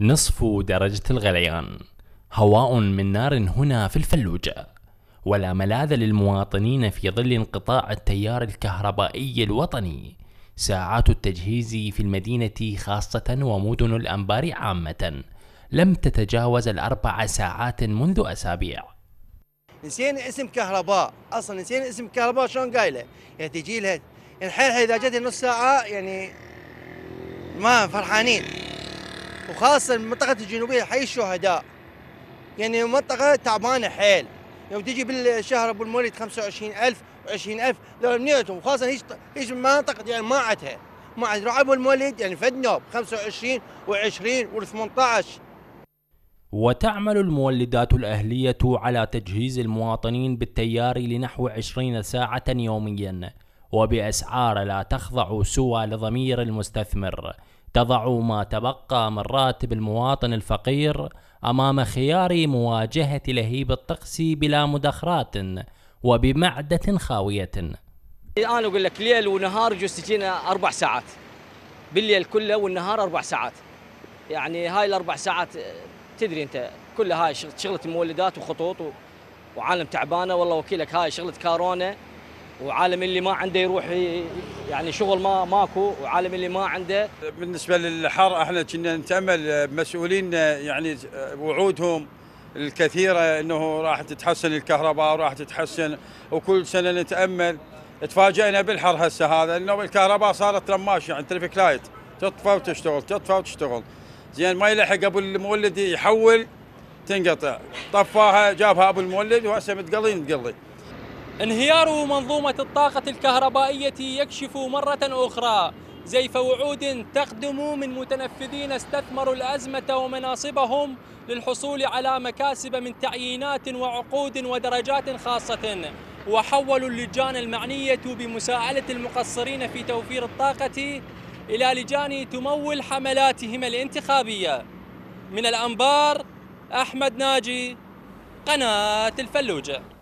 نصف درجة الغليان هواء من نار هنا في الفلوجة ولا ملاذ للمواطنين في ظل انقطاع التيار الكهربائي الوطني ساعات التجهيز في المدينة خاصة ومدن الأنبار عامة لم تتجاوز الأربع ساعات منذ أسابيع نسينا اسم كهرباء اصلا نسينا اسم كهرباء شلون قايله يعني تجي لها يعني اذا جت نص ساعه يعني ما فرحانين وخاصة المنطقة الجنوبية حي الشهداء يعني منطقة تعبانة حيل لو تجي بالشهر ابو المولد 25000 و20000 لو منيتهم وخاصة هيش هيش مناطق يعني ما عندها ما عد ابو المولد يعني فد نوب 25 و20 و18 وتعمل المولدات الأهلية على تجهيز المواطنين بالتيار لنحو 20 ساعة يومياً وبأسعار لا تخضع سوى لضمير المستثمر تضع ما تبقى من راتب المواطن الفقير أمام خيار مواجهة لهيب الطقس بلا مدخرات وبمعدة خاوية أنا أقول لك ليل ونهار جستجينا أربع ساعات بالليل كله والنهار أربع ساعات يعني هاي الأربع ساعات تدري أنت كلها هاي شغلة مولدات وخطوط وعالم تعبانة والله وكيلك هاي شغلة كارونا وعالم اللي ما عنده يروح يعني شغل ما ماكو وعالم اللي ما عنده بالنسبه للحر احنا كنا نتامل مسؤولين يعني وعودهم الكثيره انه راح تتحسن الكهرباء وراح تتحسن وكل سنه نتامل تفاجئنا بالحر هسه هذا انه الكهرباء صارت رماش يعني ترافيك لايت تطفى وتشتغل تطفى وتشتغل زين ما يلحق ابو المولد يحول تنقطع طفاها جابها ابو المولد وهسه متقلي متقلي انهيار منظومة الطاقة الكهربائية يكشف مرة أخرى زيف وعود تخدم من متنفذين استثمروا الأزمة ومناصبهم للحصول على مكاسب من تعيينات وعقود ودرجات خاصة وحولوا اللجان المعنية بمساعدة المقصرين في توفير الطاقة إلى لجان تمول حملاتهم الانتخابية من الأنبار أحمد ناجي قناة الفلوجة